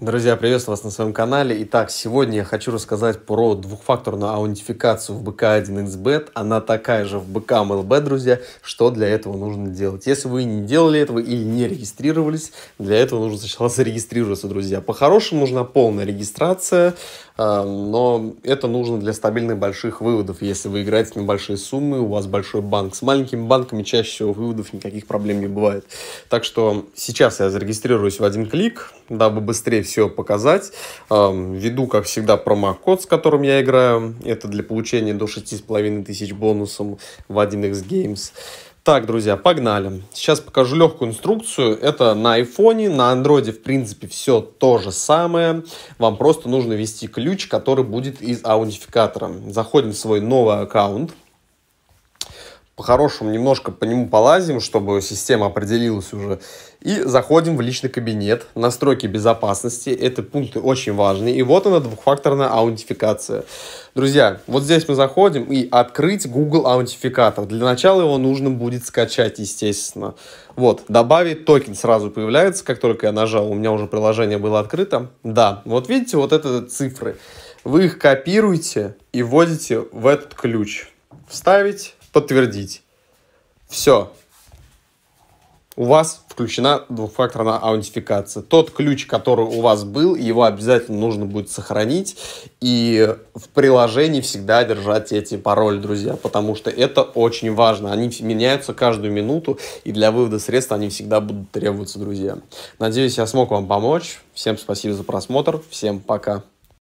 Друзья, приветствую вас на своем канале. Итак, сегодня я хочу рассказать про двухфакторную аутентификацию в БК1xBet. Она такая же в БК МЛБ, эм друзья. Что для этого нужно делать? Если вы не делали этого или не регистрировались, для этого нужно сначала зарегистрироваться, друзья. По-хорошему нужна полная регистрация. А, но это нужно для стабильных больших выводов. Если вы играете на большие суммы, у вас большой банк. С маленькими банками чаще всего выводов никаких проблем не бывает. Так что сейчас я зарегистрируюсь в один клик, дабы быстрее все показать. А, Веду, как всегда, промокод, с которым я играю. Это для получения до 6500 бонусом в 1x Games. Так, друзья, погнали. Сейчас покажу легкую инструкцию. Это на айфоне, на андроиде, в принципе, все то же самое. Вам просто нужно ввести ключ, который будет из аунификатора. Заходим в свой новый аккаунт по-хорошему немножко по нему полазим, чтобы система определилась уже. И заходим в личный кабинет, настройки безопасности. Это пункты очень важные. И вот она двухфакторная аутентификация. Друзья, вот здесь мы заходим и открыть Google аутентификатор. Для начала его нужно будет скачать, естественно. Вот, добавить токен сразу появляется, как только я нажал, у меня уже приложение было открыто. Да, вот видите, вот это цифры. Вы их копируете и вводите в этот ключ. Вставить, подтвердить. Все. У вас включена двухфакторная аутентификация. Тот ключ, который у вас был, его обязательно нужно будет сохранить. И в приложении всегда держать эти пароли, друзья, потому что это очень важно. Они меняются каждую минуту, и для вывода средств они всегда будут требоваться, друзья. Надеюсь, я смог вам помочь. Всем спасибо за просмотр. Всем пока.